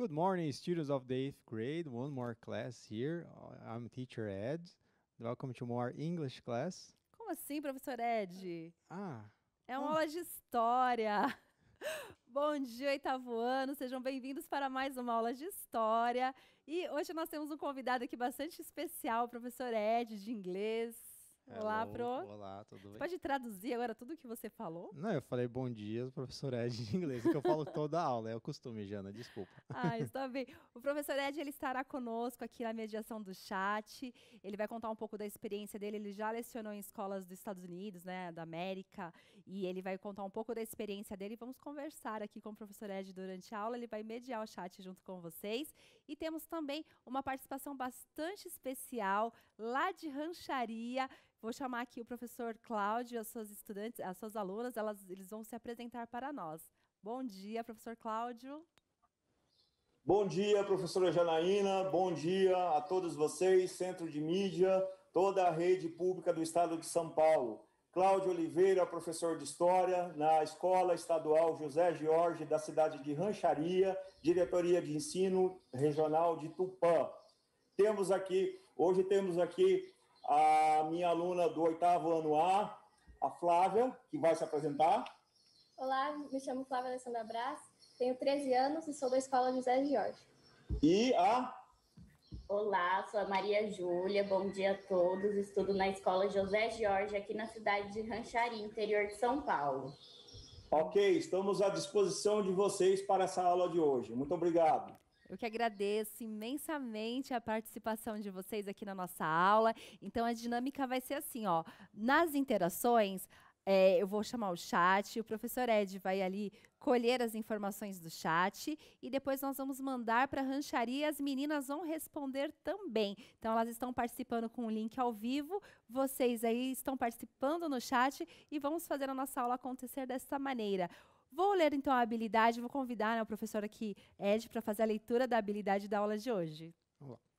Good morning, students of the eighth grade. One more class here. Uh, I'm teacher Ed. Welcome to more English class. Como assim, professor Ed? Ah. É uma ah. aula de história. Bom dia, oitavo ano. Sejam bem-vindos para mais uma aula de história. E hoje nós temos um convidado aqui bastante especial, o professor Ed de inglês. É Olá, Hello, Pro. Olá, tudo bem? pode traduzir agora tudo o que você falou? Não, eu falei bom dia, professor Ed de inglês, que eu falo toda aula, é o costume, Jana, desculpa. Ah, está bem. O professor Ed ele estará conosco aqui na mediação do chat. Ele vai contar um pouco da experiência dele. Ele já lecionou em escolas dos Estados Unidos, né, da América, e ele vai contar um pouco da experiência dele. Vamos conversar aqui com o professor Ed durante a aula. Ele vai mediar o chat junto com vocês. E temos também uma participação bastante especial lá de Rancharia. Vou chamar aqui o professor Cláudio, as suas estudantes, as suas alunas, elas, eles vão se apresentar para nós. Bom dia, professor Cláudio. Bom dia, professora Janaína. Bom dia a todos vocês, Centro de Mídia, toda a rede pública do Estado de São Paulo. Cláudio Oliveira, é professor de História, na Escola Estadual José Jorge, da cidade de Rancharia, Diretoria de Ensino Regional de Tupã. Temos aqui, hoje temos aqui a minha aluna do oitavo ano A, a Flávia, que vai se apresentar. Olá, me chamo Flávia Alessandra Braz, tenho 13 anos e sou da Escola José Jorge. E a Olá, sou a Maria Júlia, bom dia a todos. Estudo na Escola José Jorge, aqui na cidade de Rancharia, interior de São Paulo. Ok, estamos à disposição de vocês para essa aula de hoje. Muito obrigado. Eu que agradeço imensamente a participação de vocês aqui na nossa aula. Então a dinâmica vai ser assim, ó. Nas interações, é, eu vou chamar o chat, o professor Ed vai ali colher as informações do chat e depois nós vamos mandar para a rancharia. As meninas vão responder também. Então elas estão participando com o link ao vivo, vocês aí estão participando no chat e vamos fazer a nossa aula acontecer dessa maneira. Vou ler então a habilidade, vou convidar né, o professor aqui, Ed, para fazer a leitura da habilidade da aula de hoje. Vamos lá.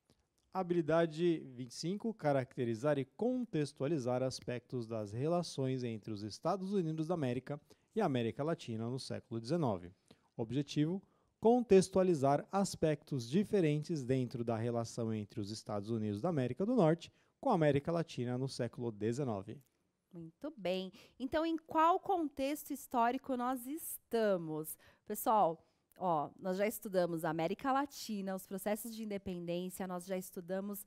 Habilidade 25: caracterizar e contextualizar aspectos das relações entre os Estados Unidos da América e a América Latina no século XIX. Objetivo: contextualizar aspectos diferentes dentro da relação entre os Estados Unidos da América do Norte com a América Latina no século XIX. Muito bem. Então, em qual contexto histórico nós estamos? Pessoal, Ó, nós já estudamos a América Latina, os processos de independência, nós já estudamos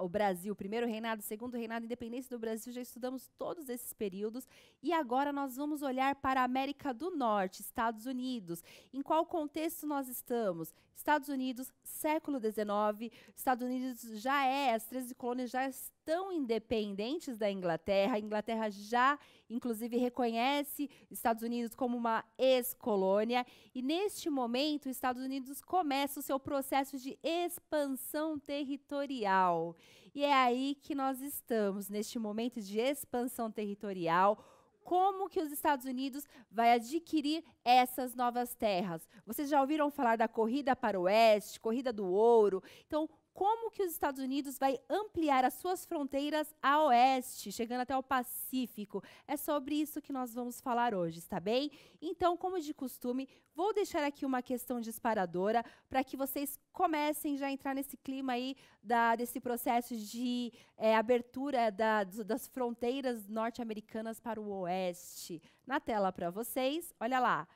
o Brasil, o primeiro reinado, o segundo reinado, a independência do Brasil, já estudamos todos esses períodos. E agora nós vamos olhar para a América do Norte, Estados Unidos. Em qual contexto nós estamos? Estados Unidos, século XIX, Estados Unidos já é, as 13 colônias já estão tão independentes da Inglaterra. A Inglaterra já, inclusive, reconhece Estados Unidos como uma ex-colônia. E neste momento, os Estados Unidos começa o seu processo de expansão territorial. E é aí que nós estamos, neste momento de expansão territorial como que os Estados Unidos vai adquirir essas novas terras. Vocês já ouviram falar da corrida para o oeste, corrida do ouro? Então, como que os Estados Unidos vai ampliar as suas fronteiras a oeste, chegando até o Pacífico. É sobre isso que nós vamos falar hoje, está bem? Então, como de costume, vou deixar aqui uma questão disparadora para que vocês comecem já a entrar nesse clima aí da, desse processo de é, abertura da, das fronteiras norte-americanas para o oeste. Na tela para vocês, olha lá.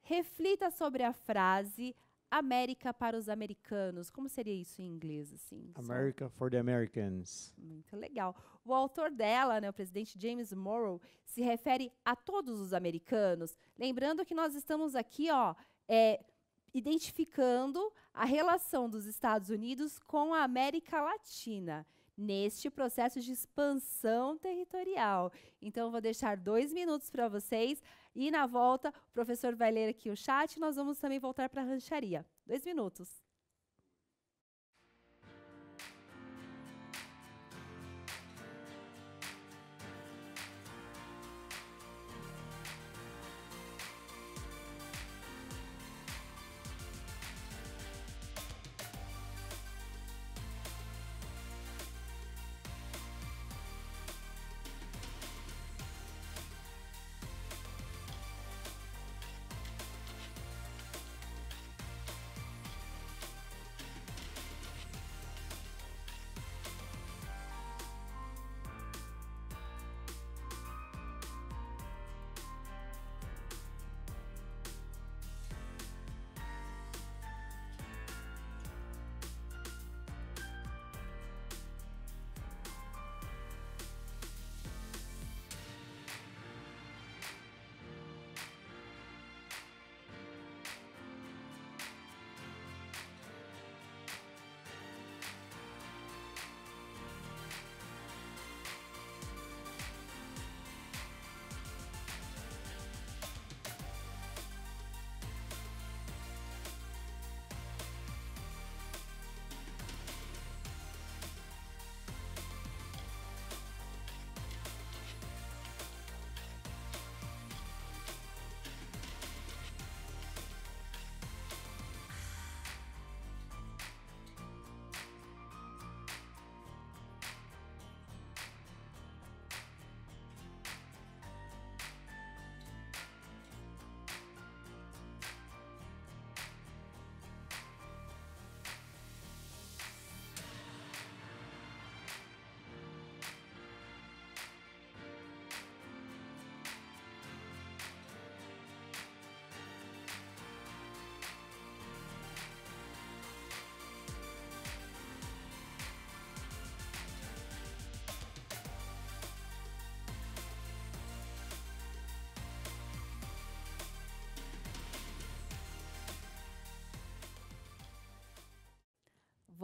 Reflita sobre a frase América para os americanos. Como seria isso em inglês, assim? America for the Americans. Muito legal. O autor dela, né, o presidente James Morrow, se refere a todos os americanos. Lembrando que nós estamos aqui, ó, é, identificando a relação dos Estados Unidos com a América Latina neste processo de expansão territorial. Então, vou deixar dois minutos para vocês e na volta, o professor vai ler aqui o chat e nós vamos também voltar para a rancharia. Dois minutos.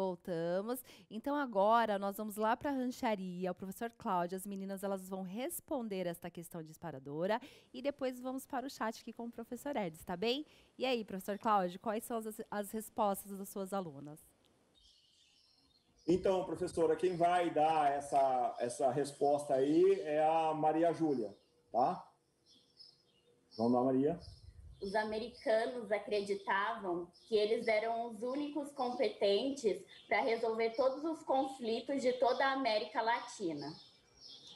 Voltamos. Então agora nós vamos lá para a rancharia. O professor Cláudio, as meninas elas vão responder esta questão disparadora e depois vamos para o chat aqui com o professor Edson, tá bem? E aí, professor Cláudio, quais são as, as respostas das suas alunas? Então, professora, quem vai dar essa, essa resposta aí é a Maria Júlia, tá? Vamos lá, Maria os americanos acreditavam que eles eram os únicos competentes para resolver todos os conflitos de toda a América Latina.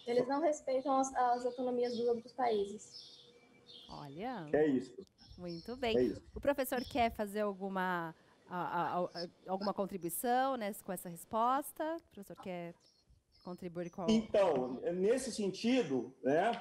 Eles não respeitam as, as autonomias dos outros países. Olha. É isso. Muito bem. É o professor quer fazer alguma, a, a, a, alguma contribuição né, com essa resposta? O professor quer contribuir com Então, nesse sentido, né,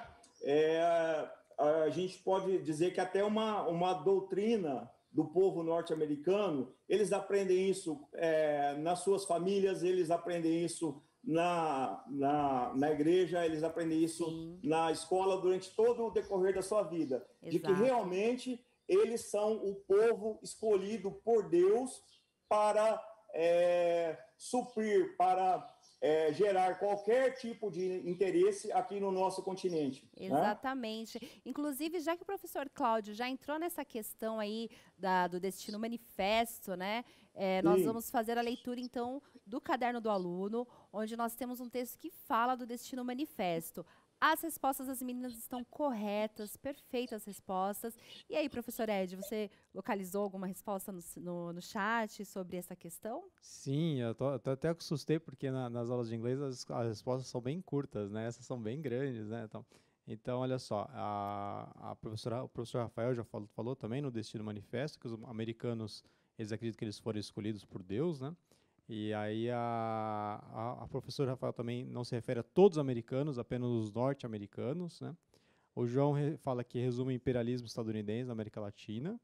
é, a gente pode dizer que até uma, uma doutrina do povo norte-americano, eles aprendem isso é, nas suas famílias, eles aprendem isso na, na, na igreja, eles aprendem isso Sim. na escola durante todo o decorrer da sua vida. Exato. De que realmente eles são o povo escolhido por Deus para é, suprir, para é, gerar qualquer tipo de interesse aqui no nosso continente. Né? Exatamente. Né? Inclusive, já que o professor Cláudio já entrou nessa questão aí da, do Destino Manifesto, né? É, nós Sim. vamos fazer a leitura, então, do Caderno do Aluno, onde nós temos um texto que fala do Destino Manifesto. As respostas das meninas estão corretas, perfeitas respostas. E aí, professor Ed, você localizou alguma resposta no, no, no chat sobre essa questão? Sim, eu tô, tô até assustei, porque na, nas aulas de inglês as, as, respostas são bem curtas, né? Essas são bem grandes, né? Então, então olha só, a, a professora, o professor Rafael já falou, falou também no Destino Manifesto que os americanos, eles acreditam que eles foram escolhidos por Deus, né? E aí a, a, a professora Rafael também não se refere a todos os americanos, apenas os norte-americanos. Né? O João fala que resume o imperialismo estadunidense na América Latina.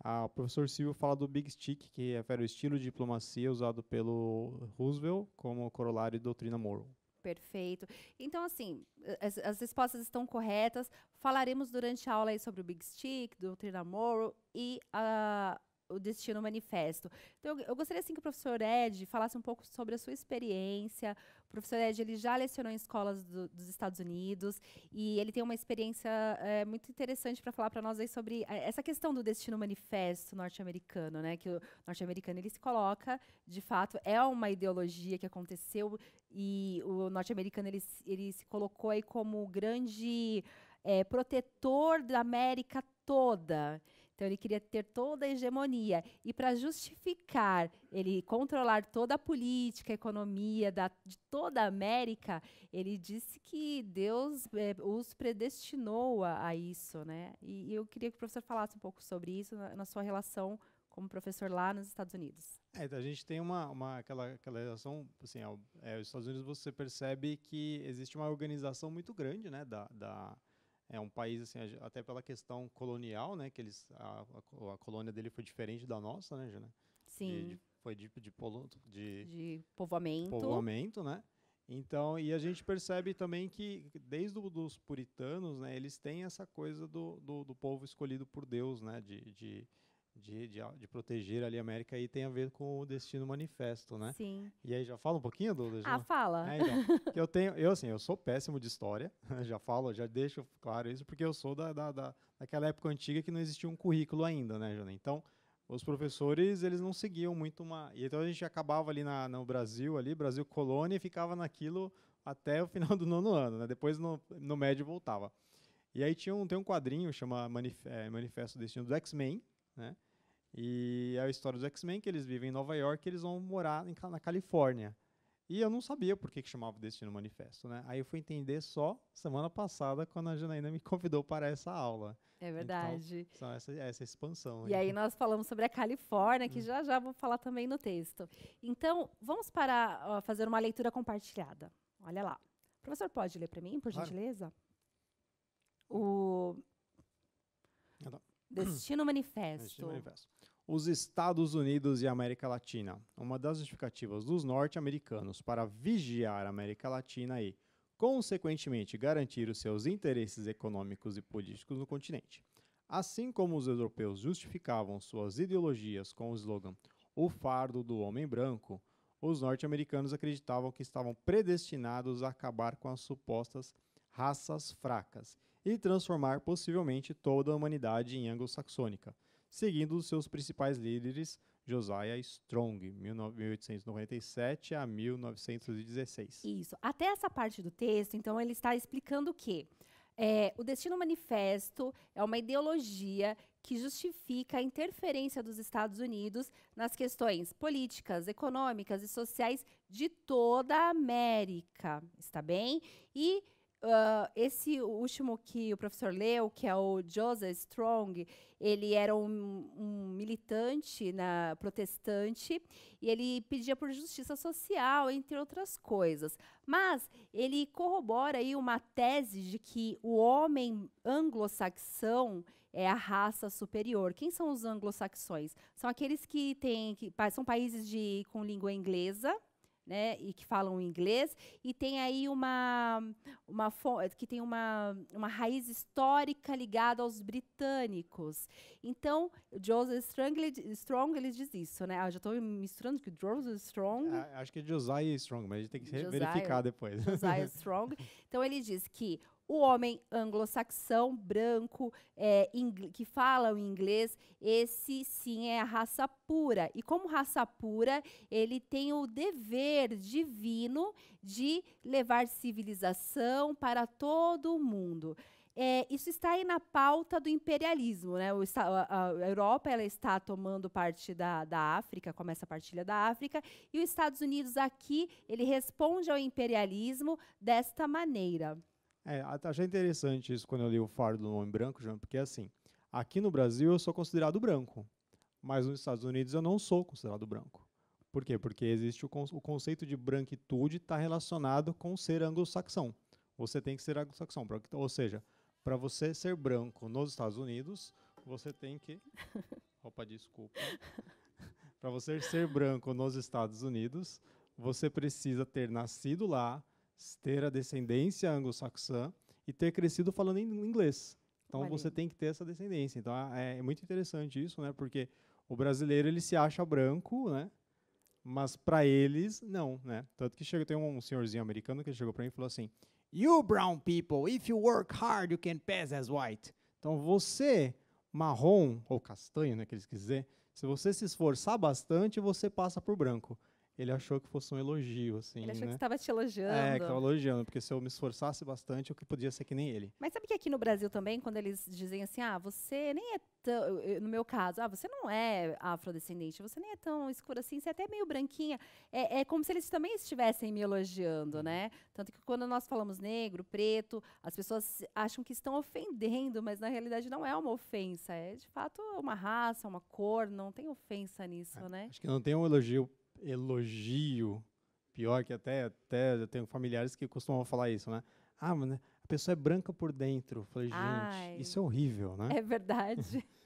A, o professor Silvio fala do Big Stick, que refere ao estilo de diplomacia usado pelo Roosevelt como corolário e doutrina moral. Perfeito. Então, assim, eh, as, as, respostas estão corretas. Falaremos durante a aula sobre o Big Stick, doutrina Morrow e a. Uh, o Destino Manifesto. Então, eu, eu, gostaria assim, que o professor Ed falasse um pouco sobre a sua experiência. O professor Ed ele já lecionou em escolas do, dos Estados Unidos e ele tem uma experiência é, muito interessante para falar para nós aí sobre eh, essa questão do Destino Manifesto norte-americano, né? Que o norte-americano ele se coloca, de fato, é uma ideologia que aconteceu e o norte-americano ele, ele se colocou aí como grande é, protetor da América toda. Então ele queria ter toda a hegemonia. E para justificar ele controlar toda a política, a economia da, de toda a América, ele disse que Deus é, os predestinou a, a isso. Né? E, e, eu queria que o professor falasse um pouco sobre isso na, na sua relação como professor lá nos Estados Unidos. É, então, a gente tem uma, uma aquela, aquela relação, assim, é, é, os Estados Unidos você percebe que existe uma organização muito grande, né, da, da é um país assim até pela questão colonial né que eles a, a, a colônia dele foi diferente da nossa né Jana? sim de, de, foi de de, polo, de de povoamento povoamento né então e a gente percebe também que desde os puritanos né eles têm essa coisa do, do, do povo escolhido por Deus né de, de de, de, de, proteger ali a América e tem a ver com o Destino Manifesto, né? Sim. E aí já fala um pouquinho do Ah, fala. É, então, eu tenho, eu assim, eu sou péssimo de história, já falo, já deixo claro isso, porque eu sou da, da, da, daquela época antiga que não existia um currículo ainda, né, Jona? Então, os professores, eles não seguiam muito uma... E então a gente acabava ali na, no Brasil, ali, Brasil colônia, e ficava naquilo até o final do nono ano, né? Depois no, no médio voltava. E aí tinha um, tem um quadrinho, chama Manif é, Manifesto Destino do X-Men, né? E é a história dos X-Men, que eles vivem em Nova York, eles vão morar em, na Califórnia. E eu não sabia por que, que chamava Destino Manifesto, né? Aí eu fui entender só semana passada, quando a Janaína me convidou para essa aula. É então, verdade. Então, essa, essa expansão. E aí. aí nós falamos sobre a Califórnia, que hum. já já vou falar também no texto. Então, vamos para fazer uma leitura compartilhada. Olha lá. O professor, pode ler para mim, por claro. gentileza? O Destino Manifesto. Destino Manifesto. Os Estados Unidos e a América Latina. Uma das justificativas dos norte-americanos para vigiar a América Latina e, consequentemente, garantir os seus interesses econômicos e políticos no continente. Assim como os europeus justificavam suas ideologias com o slogan O fardo do homem branco, os norte-americanos acreditavam que estavam predestinados a acabar com as supostas raças fracas e transformar possivelmente toda a humanidade em anglo-saxônica, seguindo os seus principais líderes, Josiah Strong, 1897 a 1916. Isso. Até essa parte do texto, então, ele está explicando o quê? É, o Destino Manifesto é uma ideologia que justifica a interferência dos Estados Unidos nas questões políticas, econômicas e sociais de toda a América, está bem? E Uh, esse último que o professor leu, que é o Joseph Strong, ele era um, um militante na né, protestante e ele pedia por justiça social, entre outras coisas. Mas ele corrobora aí uma tese de que o homem anglo-saxão é a raça superior. Quem são os anglo-saxões? São aqueles que têm que são países de, com língua inglesa né, e que falam inglês, e tem aí uma, uma que tem uma, uma raiz histórica ligada aos britânicos. Então, Joseph Strong, Strong ele diz isso, né? Ah, eu já estou misturando que Joseph Strong. Ah, acho que é Josiah Strong, mas a gente tem que Josiah, verificar depois. Josiah Strong. Então ele diz que o homem anglo-saxão, branco, é, que fala o inglês, esse sim é a raça pura. E como raça pura, ele tem o dever divino de levar civilização para todo o mundo. É, isso está aí na pauta do imperialismo, né? a, a, Europa ela está tomando parte da, da África, começa a partilha da África, e os Estados Unidos aqui ele responde ao imperialismo desta maneira. É, achei interessante isso quando eu li o fardo do homem branco, João, porque assim, aqui no Brasil eu sou considerado branco, mas nos Estados Unidos eu não sou considerado branco. Por quê? Porque existe o, con o conceito de branquitude está relacionado com ser anglo-saxão. Você tem que ser anglo-saxão, ou seja, para você ser branco nos Estados Unidos, você tem que Opa, desculpa. para você ser branco nos Estados Unidos, você precisa ter nascido lá, ter a descendência anglo-saxã e ter crescido falando em inglês. Então Valeu. você tem que ter essa descendência. Então é, é, muito interessante isso, né? Porque o brasileiro ele se acha branco, né? Mas para eles não, né? Tanto que chega tem um senhorzinho americano que chegou para mim e falou assim: "You brown people, if you work hard, you can pass as white." Então você marrom ou castanho, né, que eles quiser, se você se esforçar bastante, você passa por branco ele achou que fosse um elogio, assim. Ele achou né? que estava te elogiando. É, que estava elogiando, porque se eu me esforçasse bastante, eu que podia ser que nem ele. Mas sabe que é aqui no Brasil também, quando eles dizem assim, ah, você nem é tão. No meu caso, ah, você não é afrodescendente, você nem é tão escura assim, você é até meio branquinha. É, é como se eles também estivessem me elogiando, uhum. né? Tanto que quando nós falamos negro, preto, as pessoas acham que estão ofendendo, mas na realidade não é uma ofensa. É de fato uma raça, uma cor, não tem ofensa nisso, é, né? Acho que não tem um elogio elogio, pior que até, até eu tenho familiares que costumam falar isso, né? Ah, mas né, a pessoa é branca por dentro. Eu falei, gente, Ai, isso é horrível, né? É verdade.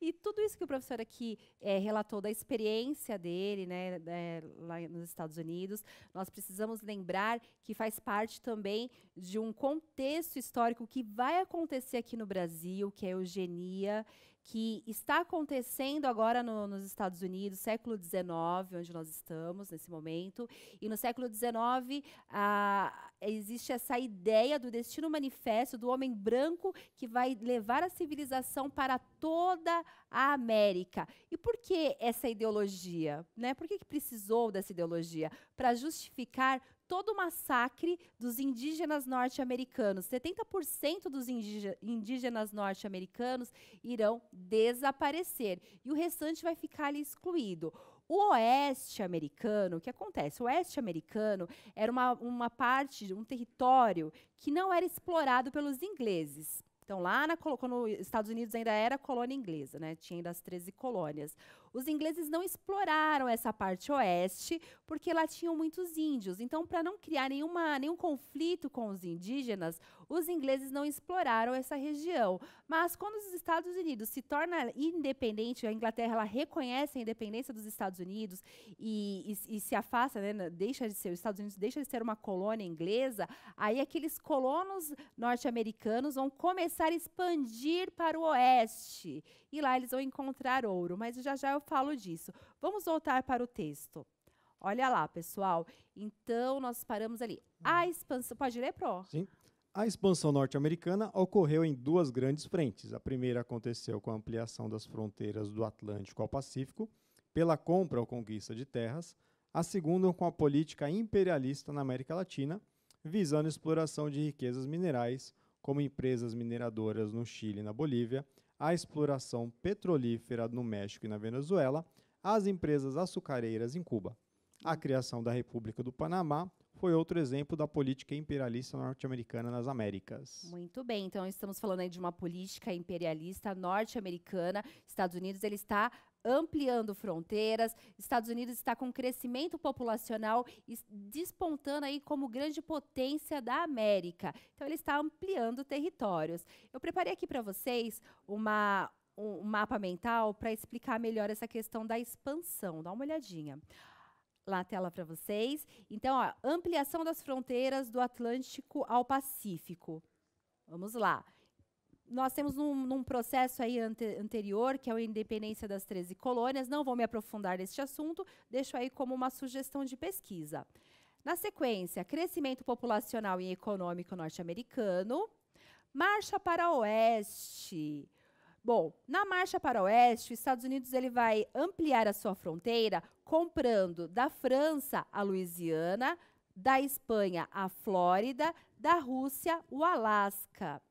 E tudo isso que o professor aqui é, relatou da experiência dele, né, é, lá nos Estados Unidos, nós precisamos lembrar que faz parte também de um contexto histórico que vai acontecer aqui no Brasil, que é a eugenia, que está acontecendo agora no, nos Estados Unidos, século XIX, onde nós estamos nesse momento, e no século XIX existe essa ideia do destino manifesto do homem branco que vai levar a civilização para toda a América. E por que essa ideologia? Né? Por que, que precisou dessa ideologia? Para justificar todo o massacre dos indígenas norte-americanos. 70% dos indígenas norte-americanos irão desaparecer e o restante vai ficar ali excluído. O oeste americano, o que acontece? O oeste americano era uma, uma parte, um território que não era explorado pelos ingleses. Então, lá na, quando os Estados Unidos ainda era colônia inglesa, né? tinha ainda as 13 colônias. Os ingleses não exploraram essa parte oeste porque lá tinham muitos índios. Então, para não criar nenhuma, nenhum conflito com os indígenas, os ingleses não exploraram essa região. Mas quando os Estados Unidos se torna independente, a Inglaterra ela reconhece a independência dos Estados Unidos e, e, e se afasta, né, deixa de ser os Estados Unidos deixa de ser uma colônia inglesa, aí aqueles colonos norte-americanos vão começar a expandir para o oeste e lá eles vão encontrar ouro. Mas já já eu eu falo disso. Vamos voltar para o texto. Olha lá, pessoal. Então, nós paramos ali. A hum. expansão. Pode ler, Pro? Sim. A expansão norte-americana ocorreu em duas grandes frentes. A primeira aconteceu com a ampliação das fronteiras do Atlântico ao Pacífico, pela compra ou conquista de terras. A segunda, com a política imperialista na América Latina, visando a exploração de riquezas minerais, como empresas mineradoras no Chile e na Bolívia, a exploração petrolífera no México e na Venezuela, as empresas açucareiras em Cuba. A criação da República do Panamá foi outro exemplo da política imperialista norte-americana nas Américas. Muito bem, então estamos falando aí de uma política imperialista norte-americana. Estados Unidos ele está ampliando fronteiras. Estados Unidos está com crescimento populacional despontando aí como grande potência da América. Então ele está ampliando territórios. Eu preparei aqui para vocês uma um mapa mental para explicar melhor essa questão da expansão. Dá uma olhadinha lá na tela para vocês. Então, ó, ampliação das fronteiras do Atlântico ao Pacífico. Vamos lá nós temos num, num processo aí ante, anterior, que é a independência das 13 colônias, não vou me aprofundar neste assunto, deixo aí como uma sugestão de pesquisa. Na sequência, crescimento populacional e econômico norte-americano, marcha para o oeste. Bom, na marcha para o oeste, os Estados Unidos ele vai ampliar a sua fronteira, comprando da França a Louisiana, da Espanha a Flórida, da Rússia o Alasca.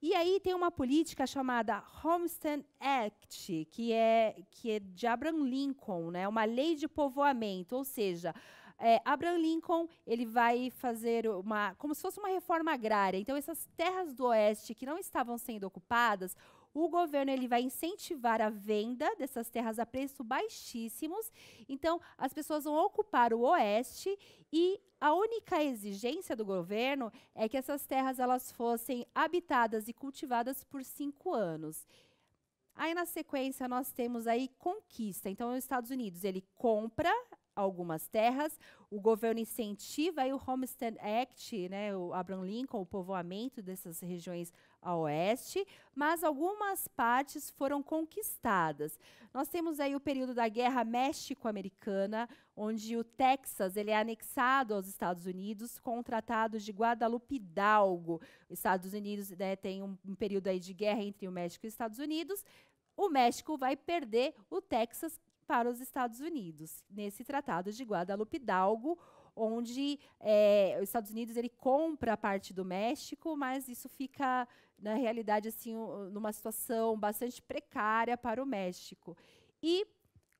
E aí tem uma política chamada Homestead Act, que é, que é de Abraham Lincoln, né? uma lei de povoamento, ou seja, é, Abraham Lincoln ele vai fazer uma como se fosse uma reforma agrária. Então essas terras do oeste que não estavam sendo ocupadas, o governo ele vai incentivar a venda dessas terras a preços baixíssimos. Então, as pessoas vão ocupar o oeste e a única exigência do governo é que essas terras elas fossem habitadas e cultivadas por cinco anos. Aí na sequência nós temos aí conquista. Então os Estados Unidos ele compra algumas terras. O governo incentiva aí o Homestead Act, né, o Abraham Lincoln, o povoamento dessas regiões a oeste, mas algumas partes foram conquistadas. Nós temos aí o período da Guerra México-Americana, onde o Texas ele é anexado aos Estados Unidos com o Tratado de Guadalupe Hidalgo. Os Estados Unidos né, tem um, um período aí de guerra entre o México e os Estados Unidos. O México vai perder o Texas para os Estados Unidos, nesse Tratado de Guadalupe Hidalgo, onde é, os Estados Unidos ele compra a parte do México, mas isso fica na realidade assim numa situação bastante precária para o México. E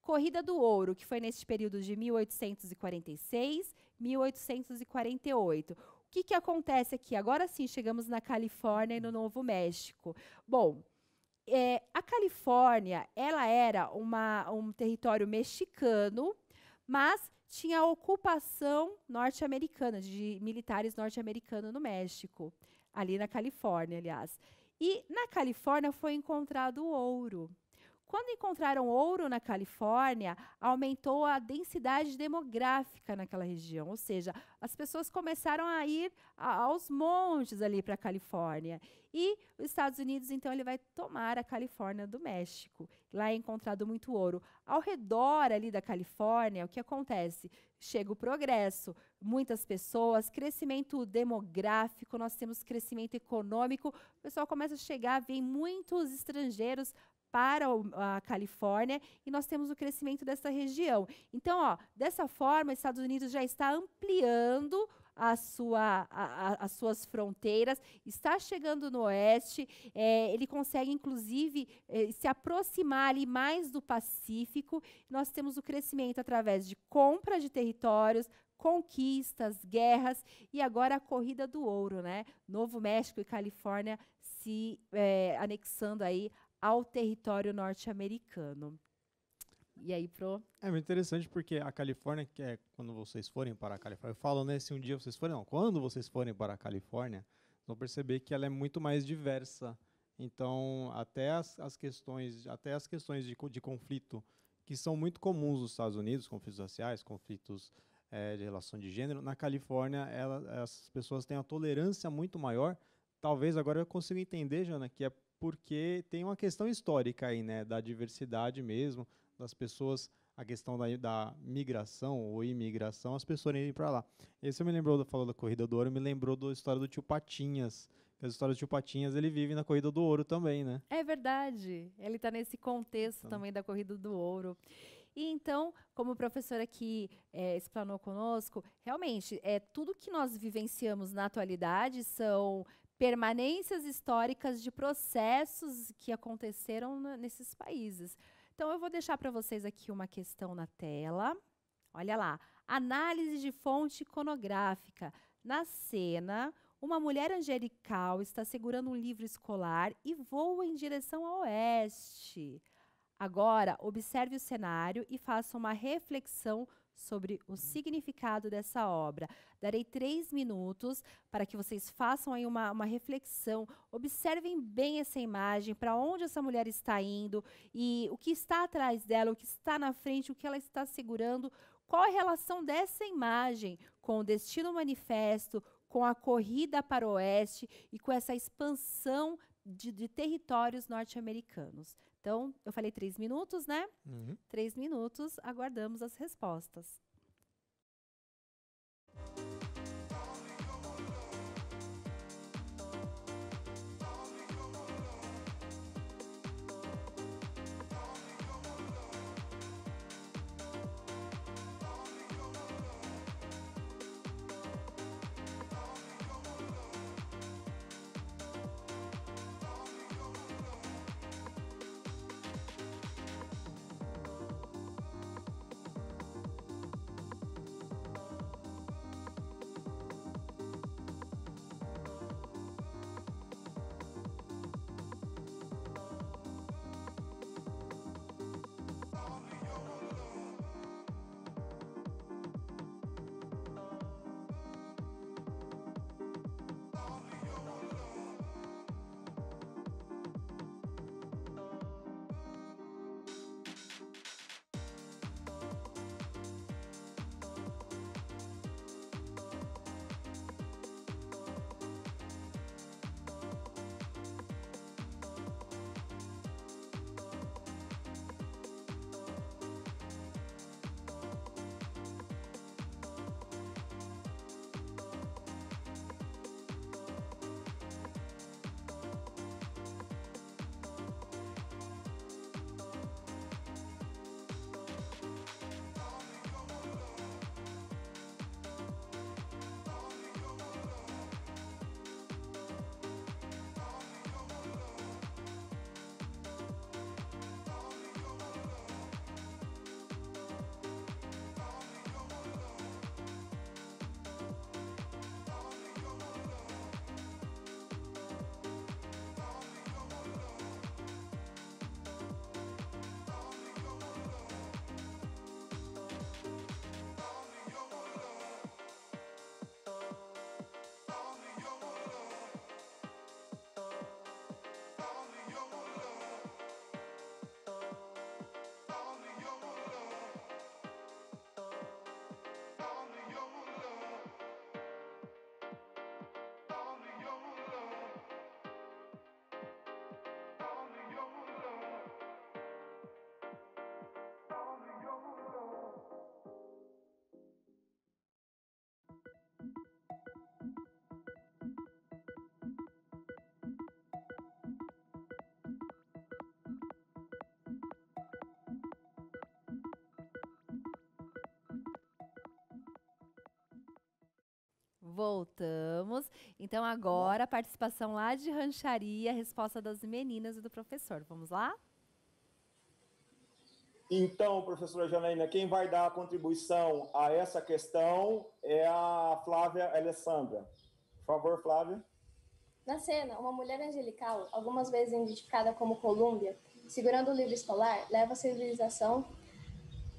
Corrida do Ouro, que foi nesse período de 1846, 1848. O que, que acontece aqui? Agora sim, chegamos na Califórnia e no Novo México. Bom, é, a Califórnia, ela era uma, um território mexicano, mas tinha ocupação norte-americana, de militares norte-americanos no México, ali na Califórnia, aliás. E na Califórnia foi encontrado ouro. Quando encontraram ouro na Califórnia, aumentou a densidade demográfica naquela região, ou seja, as pessoas começaram a ir aos montes ali para a Califórnia. E os Estados Unidos, então, ele vai tomar a Califórnia do México. Lá é encontrado muito ouro. Ao redor ali da Califórnia, o que acontece? Chega o progresso, muitas pessoas, crescimento demográfico, nós temos crescimento econômico, o pessoal começa a chegar, vem muitos estrangeiros para a Califórnia e nós temos o crescimento dessa região. Então, ó, dessa forma, os Estados Unidos já está ampliando a sua, a, a, as suas fronteiras, está chegando no oeste, é, ele consegue, inclusive, é, se aproximar ali mais do Pacífico. Nós temos o crescimento através de compra de territórios, conquistas, guerras e agora a corrida do ouro, né? Novo México e Califórnia se é, anexando aí ao território norte-americano. E aí, pro. É muito interessante porque a Califórnia, que é quando vocês forem para a Califórnia, eu falo, né? Se um dia vocês forem, não, quando vocês forem para a Califórnia, vão perceber que ela é muito mais diversa. Então, até as, as questões, até as questões de, de conflito que são muito comuns nos Estados Unidos, conflitos raciais, conflitos é, de relação de gênero, na Califórnia ela, as pessoas têm uma tolerância muito maior. Talvez agora eu consiga entender, Jana, que é porque tem uma questão histórica aí, né, da diversidade mesmo, das pessoas, a questão da, da migração ou imigração, as pessoas irem para lá. Esse me lembrou, falou da Corrida do Ouro, me lembrou da história do tio Patinhas, que as histórias do tio Patinhas, ele vive na Corrida do Ouro também, né? É verdade, ele está nesse contexto então. também da Corrida do Ouro. E então, como o professor aqui é, explanou conosco, realmente, é, tudo que nós vivenciamos na atualidade são permanências históricas de processos que aconteceram nesses países. Então, eu vou deixar para vocês aqui uma questão na tela. Olha lá. Análise de fonte iconográfica. Na cena, uma mulher angelical está segurando um livro escolar e voa em direção ao oeste. Agora, observe o cenário e faça uma reflexão sobre o significado dessa obra. Darei três minutos para que vocês façam aí uma, uma reflexão, observem bem essa imagem, para onde essa mulher está indo e o que está atrás dela, o que está na frente, o que ela está segurando, qual a relação dessa imagem com o destino manifesto, com a corrida para o oeste e com essa expansão de, de territórios norte-americanos. Então, eu falei três minutos, né? Uhum. Três minutos, aguardamos as respostas. Voltamos. Então, agora, participação lá de rancharia, resposta das meninas e do professor. Vamos lá? Então, professora Janaína, quem vai dar a contribuição a essa questão é a Flávia Alessandra. Por favor, Flávia. Na cena, uma mulher angelical, algumas vezes identificada como Colúmbia, segurando o livro escolar, leva a civilização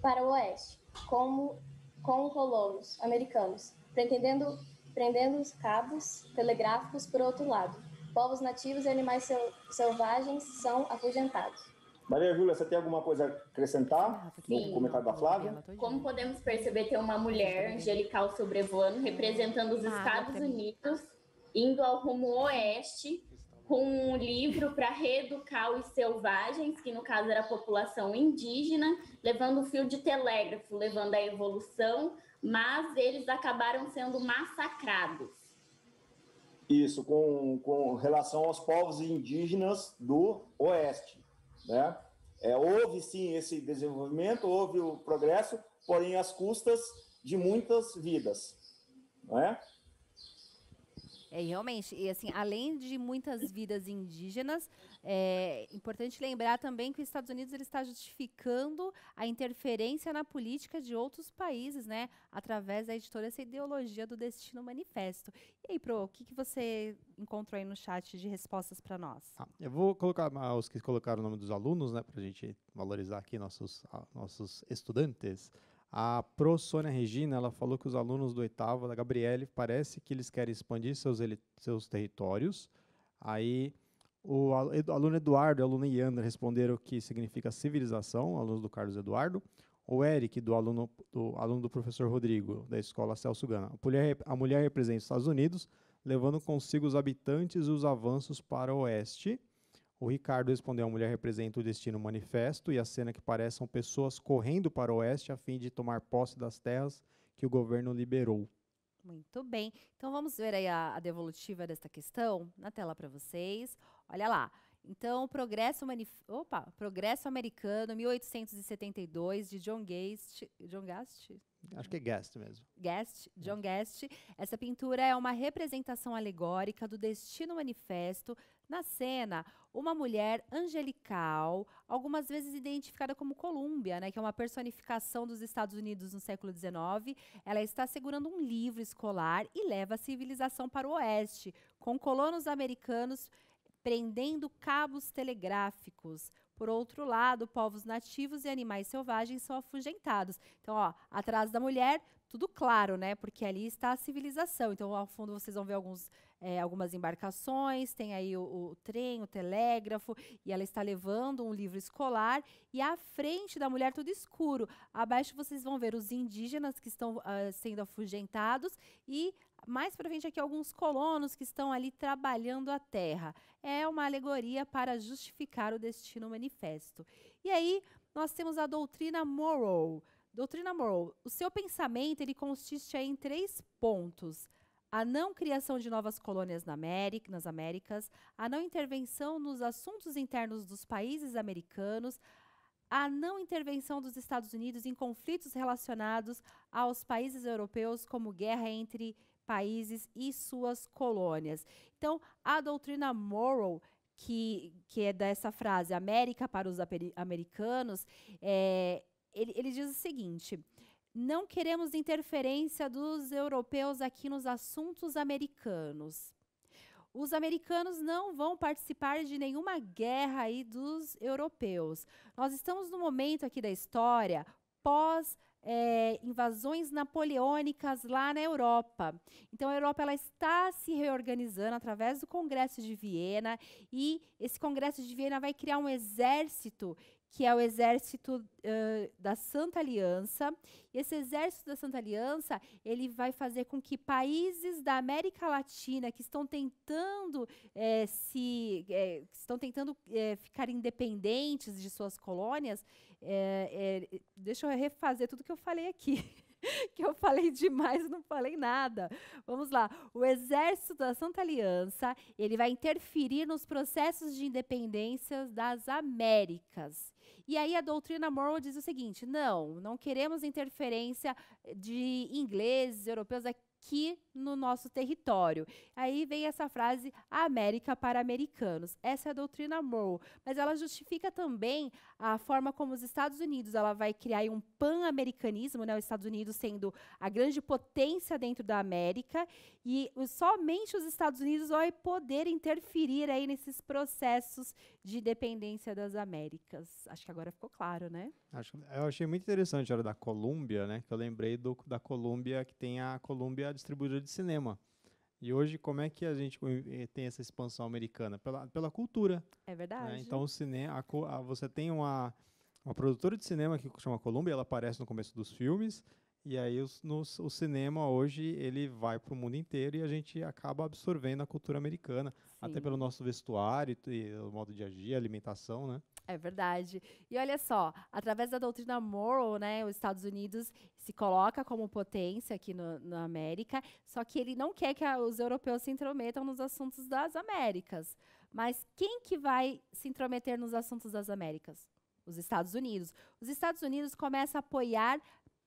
para o oeste, como com colonos americanos, pretendendo prendendo os cabos telegráficos por outro lado. Povos nativos e animais selvagens são afugentados. Maria Júlia, você tem alguma coisa a acrescentar? Sim. Ah, tá comentário da Flávia? Como podemos perceber, tem uma mulher angelical sobrevoando, representando os ah, Estados Unidos, indo ao rumo oeste, com um livro para reeducar os selvagens, que no caso era a população indígena, levando o fio de telégrafo, levando a evolução, mas eles acabaram sendo massacrados. Isso, com, com relação aos povos indígenas do Oeste. Né? É, houve sim esse desenvolvimento, houve o progresso, porém às custas de muitas vidas. Não é? É, realmente, e assim, além de muitas vidas indígenas, é importante lembrar também que os Estados Unidos ele está justificando a interferência na política de outros países, né? Através da editora essa ideologia do destino manifesto. E aí, Pro, o que, que você encontrou aí no chat de respostas para nós? Ah, eu vou colocar ah, os que colocaram o nome dos alunos, né? Para a gente valorizar aqui nossos, ah, nossos estudantes. A Pro Sônia Regina, ela falou que os alunos do oitavo, da Gabriele, parece que eles querem expandir seus, seus territórios. Aí o aluno Eduardo e a aluna Yandra responderam que significa civilização, alunos do Carlos Eduardo. O Eric, do aluno do, aluno do professor Rodrigo, da escola Celso Gana. A mulher, a mulher representa os Estados Unidos, levando consigo os habitantes e os avanços para o oeste. O Ricardo respondeu: A mulher representa o destino manifesto e a cena que parece são pessoas correndo para o oeste a fim de tomar posse das terras que o governo liberou. Muito bem. Então vamos ver aí a, a devolutiva desta questão na tela para vocês. Olha lá. Então, Progresso, Manif Opa, Progresso Americano, 1872, de John Guest, John Acho que é Guest mesmo. Guest, é. John Guest. Essa pintura é uma representação alegórica do destino manifesto. Na cena, uma mulher angelical, algumas vezes identificada como Columbia, né, que é uma personificação dos Estados Unidos no século XIX, ela está segurando um livro escolar e leva a civilização para o oeste, com colonos americanos prendendo cabos telegráficos. Por outro lado, povos nativos e animais selvagens são afugentados. Então, ó, atrás da mulher, tudo claro, né? Porque ali está a civilização. Então, ao fundo, vocês vão ver alguns, é, algumas embarcações, tem aí o, o, trem, o telégrafo, e ela está levando um livro escolar. E à frente da mulher, tudo escuro. Abaixo, vocês vão ver os indígenas que estão uh, sendo afugentados e. Mais para frente aqui alguns colonos que estão ali trabalhando a terra. É uma alegoria para justificar o destino manifesto. E aí nós temos a doutrina moral, Doutrina moral. o seu pensamento ele consiste em três pontos: a não criação de novas colônias na América, nas Américas, a não intervenção nos assuntos internos dos países americanos, a não intervenção dos Estados Unidos em conflitos relacionados aos países europeus, como guerra entre países e suas colônias. Então, a doutrina moral que, que é dessa frase América para os americanos, é, ele, ele diz o seguinte: não queremos interferência dos europeus aqui nos assuntos americanos. Os americanos não vão participar de nenhuma guerra aí dos europeus. Nós estamos no momento aqui da história pós é, invasões napoleônicas lá na Europa. Então a Europa ela está se reorganizando através do Congresso de Viena e esse Congresso de Viena vai criar um exército que é o exército uh, da Santa Aliança. esse exército da Santa Aliança, ele vai fazer com que países da América Latina que estão tentando eh, se eh, estão tentando eh, ficar independentes de suas colônias, deixa eu refazer tudo que eu falei aqui. que eu falei demais e não falei nada. Vamos lá. O exército da Santa Aliança, ele vai interferir nos processos de independência das Américas. E aí a doutrina moral diz o seguinte: não, não queremos interferência de ingleses, europeus aqui no nosso território. Aí vem essa frase América para americanos. Essa é a doutrina moral. mas ela justifica também a forma como os Estados Unidos ela vai criar um pan-americanismo, né, os Estados Unidos sendo a grande potência dentro da América, e somente os Estados Unidos vai poder interferir aí nesses processos de dependência das Américas. Acho que agora ficou claro, né? Acho, eu achei muito interessante a hora da Colômbia, né, que eu lembrei do, da Colômbia, que tem a Colômbia distribuidora de cinema. E hoje, como é que a gente eh, tem essa expansão americana? Pela, pela cultura. É né? verdade. Né? Então, o cinema, a, a, você tem uma, uma produtora de cinema que chama Columbia, ela aparece no começo dos filmes, e aí os, o cinema hoje ele vai para o mundo inteiro e a gente acaba absorvendo a cultura americana. Até pelo nosso vestuário e o modo de agir, alimentação, né? É verdade. E olha só, através da doutrina Morrow, né, os Estados Unidos se coloca como potência aqui no, na América, só que ele não quer que a, os europeus se intrometam nos assuntos das Américas. Mas quem que vai se intrometer nos assuntos das Américas? Os Estados Unidos. Os Estados Unidos começam a apoiar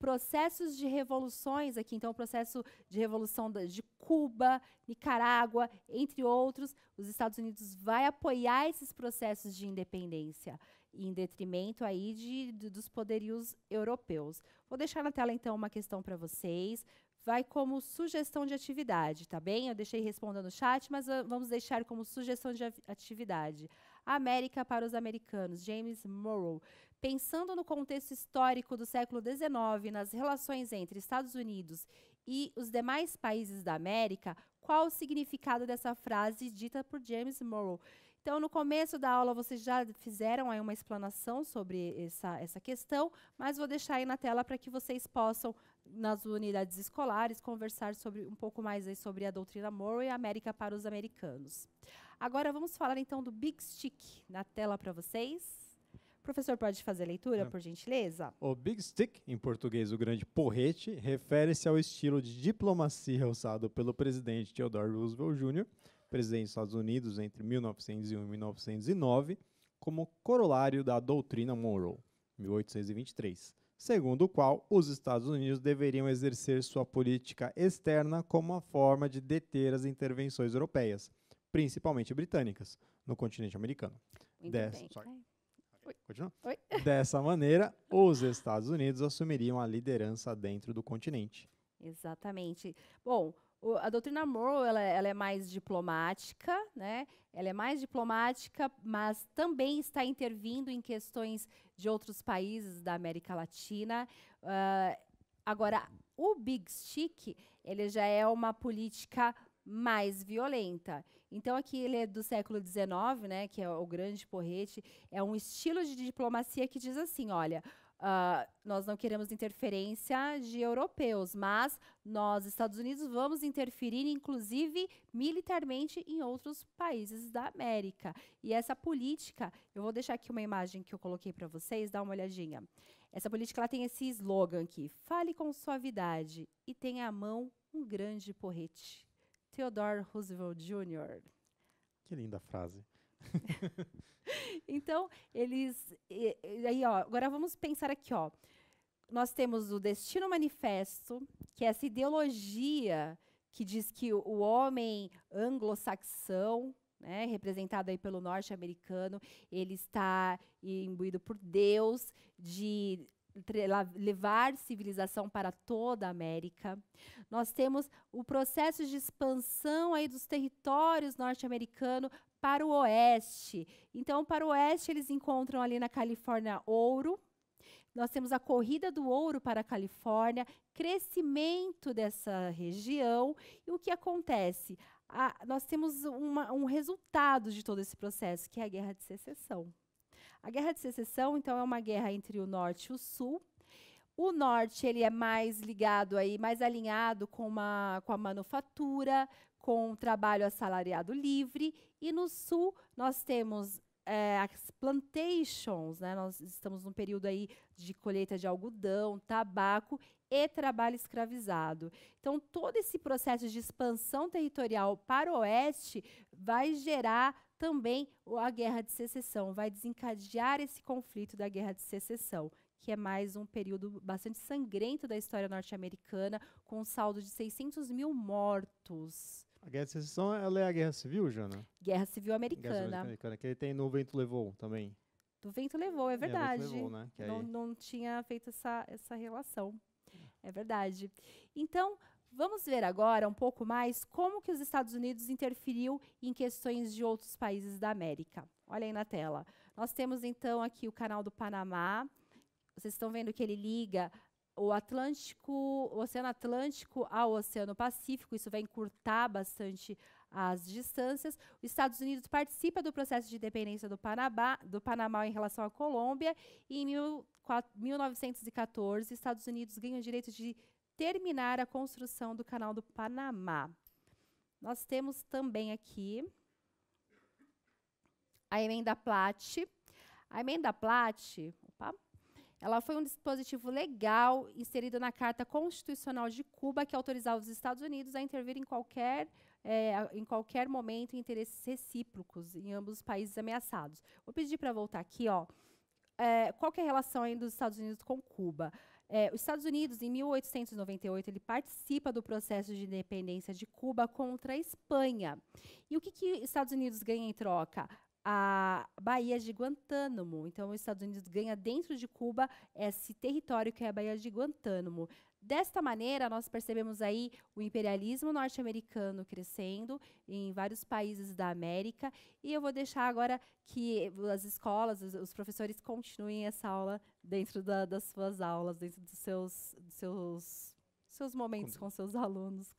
processos de revoluções aqui, então o processo de revolução de Cuba, Nicarágua, entre outros, os Estados Unidos vai apoiar esses processos de independência em detrimento aí de, de dos poderios europeus. Vou deixar na tela então uma questão para vocês vai como sugestão de atividade, tá bem? Eu deixei respondendo no chat, mas vamos deixar como sugestão de atividade. América para os americanos, James Morrow. Pensando no contexto histórico do século XIX, nas relações entre Estados Unidos e os demais países da América, qual o significado dessa frase dita por James Morrow? Então, no começo da aula, vocês já fizeram aí uma explanação sobre essa, essa questão, mas vou deixar aí na tela para que vocês possam nas unidades escolares, conversar sobre um pouco mais aí sobre a doutrina Morrow e a América para os americanos. Agora vamos falar então do Big Stick na tela para vocês. professor, pode fazer a leitura, é. por gentileza? O Big Stick, em português o grande porrete, refere-se ao estilo de diplomacia usado pelo presidente Theodore Roosevelt Jr., presidente dos Estados Unidos entre 1901 e 1909, como corolário da doutrina Monroe, 1823 segundo o qual os Estados Unidos deveriam exercer sua política externa como uma forma de deter as intervenções europeias, principalmente britânicas, no continente americano. Dessa, Dessa maneira, os Estados Unidos assumiriam a liderança dentro do continente. Exatamente. Bom, o, a doutrina Morrow ela, ela, é mais diplomática, né? Ela é mais diplomática, mas também está intervindo em questões de outros países da América Latina. Uh, agora, o Big Stick ele já é uma política mais violenta. Então aqui ele é do século XIX, né, que é o grande porrete, é um estilo de diplomacia que diz assim, olha, Uh, nós não queremos interferência de europeus, mas nós, Estados Unidos, vamos interferir, inclusive militarmente, em outros países da América. E essa política, eu vou deixar aqui uma imagem que eu coloquei para vocês, dá uma olhadinha. Essa política ela tem esse slogan aqui: fale com suavidade e tenha à mão um grande porrete. Theodore Roosevelt Jr. Que linda frase. então, eles. E, e aí, ó, agora vamos pensar aqui, ó. Nós temos o destino manifesto, que é essa ideologia que diz que o homem anglo-saxão, né, representado aí pelo norte-americano, ele está imbuído por Deus de levar civilização para toda a América. Nós temos o processo de expansão aí dos territórios norte-americanos para o oeste. Então, para o oeste, eles encontram ali na Califórnia ouro. Nós temos a corrida do ouro para a Califórnia, crescimento dessa região. E o que acontece? A, nós temos uma, um resultado de todo esse processo, que é a Guerra de Secessão. A Guerra de Secessão, então, é uma guerra entre o Norte e o Sul. O norte ele é mais ligado aí, mais alinhado com, uma, com a manufatura, com o trabalho assalariado livre. E no sul nós temos é, as plantations, né? Nós estamos num período aí de colheita de algodão, tabaco e trabalho escravizado. Então, todo esse processo de expansão territorial para o oeste vai gerar também a guerra de secessão, vai desencadear esse conflito da guerra de secessão que é mais um período bastante sangrento da história norte-americana, com um saldo de 600 mil mortos. A Guerra de Secessão ela é a Guerra Civil, Jana? Guerra Civil Americana. Guerra Civil Americana, que ele tem No Vento Levou também. Do Vento Levou, é, é verdade. É, levou, né? aí... não, não tinha feito essa, essa relação. É verdade. Então, Vamos ver agora um pouco mais como que os Estados Unidos interferiu em questões de outros países da América. Olha aí na tela. Nós temos então aqui o canal do Panamá, vocês estão vendo que ele liga o Atlântico, o Oceano Atlântico ao Oceano Pacífico, isso vai encurtar bastante as distâncias. Os Estados Unidos participa do processo de independência do Panamá, do Panamá em relação à Colômbia, e em mil, quatro, 1914, os Estados Unidos ganham o direito de terminar a construção do Canal do Panamá. Nós temos também aqui a emenda Platt. A emenda Platt, opa, ela foi um dispositivo legal inserido na Carta Constitucional de Cuba que autorizava os Estados Unidos a intervir em qualquer, é, em qualquer momento em interesses recíprocos em ambos os países ameaçados. Vou pedir para voltar aqui, ó. É, qual é a relação ainda dos Estados Unidos com Cuba? É, os Estados Unidos, em 1898, ele participa do processo de independência de Cuba contra a Espanha. E o que, que os Estados Unidos ganha em troca? a Baía de Guantánamo. Então, os Estados Unidos ganha dentro de Cuba esse território que é a Baía de Guantánamo. Desta maneira, nós percebemos aí o imperialismo norte-americano crescendo em vários países da América. E eu vou deixar agora que as escolas, os, professores continuem essa aula dentro da, das suas aulas, dentro dos seus, dos seus seus momentos com seus alunos.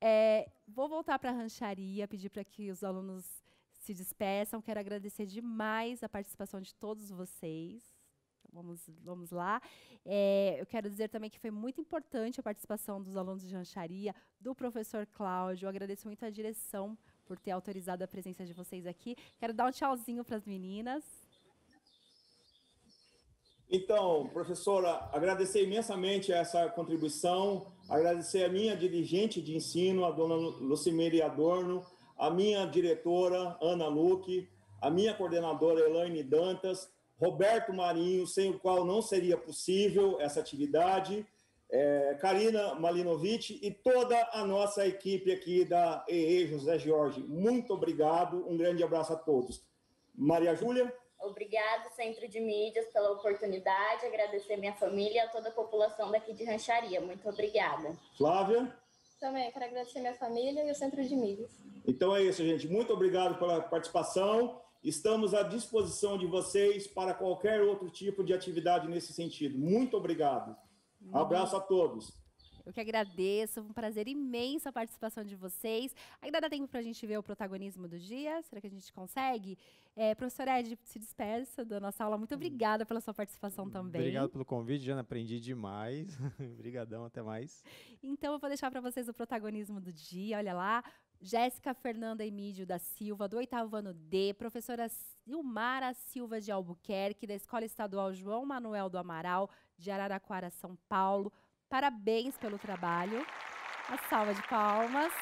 É, vou voltar para a rancharia, pedir para que os alunos se despeçam. Quero agradecer demais a participação de todos vocês. Então, vamos, vamos lá. É, eu quero dizer também que foi muito importante a participação dos alunos de rancharia, do professor Cláudio. Eu agradeço muito a direção por ter autorizado a presença de vocês aqui. Quero dar um tchauzinho para as meninas. Então, professora, agradecer imensamente essa contribuição, agradecer a minha dirigente de ensino, a dona Lucimere Adorno, a minha diretora, Ana Luque, a minha coordenadora, Elaine Dantas, Roberto Marinho, sem o qual não seria possível essa atividade, é, Karina Malinovic e toda a nossa equipe aqui da EE José Jorge. Muito obrigado, um grande abraço a todos. Maria Júlia? Obrigada Centro de Mídias, pela oportunidade, agradecer minha família e a toda a população daqui de Rancharia. Muito obrigada. Flávia? Também, quero agradecer minha família e o Centro de Milhas. Então é isso, gente. Muito obrigado pela participação. Estamos à disposição de vocês para qualquer outro tipo de atividade nesse sentido. Muito obrigado. Uhum. Abraço a todos. Eu que agradeço, um prazer imenso a participação de vocês. Ainda dá tempo para a gente ver o protagonismo do dia? Será que a gente consegue? É, professor Ed, se dispersa da nossa aula. Muito hum. obrigada pela sua participação hum, também. Obrigado pelo convite, Jana. Aprendi demais. Obrigadão, até mais. Então, eu vou deixar para vocês o protagonismo do dia. Olha lá. Jéssica Fernanda Emídio da Silva, do oitavo ano D, professora Silmara Silva de Albuquerque, da Escola Estadual João Manuel do Amaral, de Araraquara, São Paulo, Parabéns pelo trabalho. Uma salva de palmas.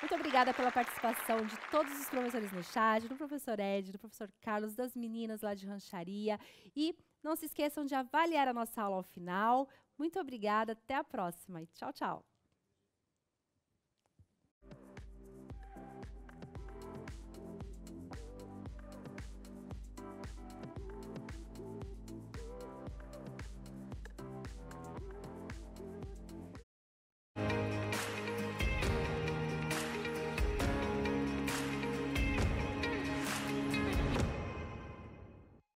Muito obrigada pela participação de todos os professores no chat, do professor Ed, do professor Carlos, das meninas lá de Rancharia. E não se esqueçam de avaliar a nossa aula ao final. Muito obrigada, até a próxima e tchau, tchau.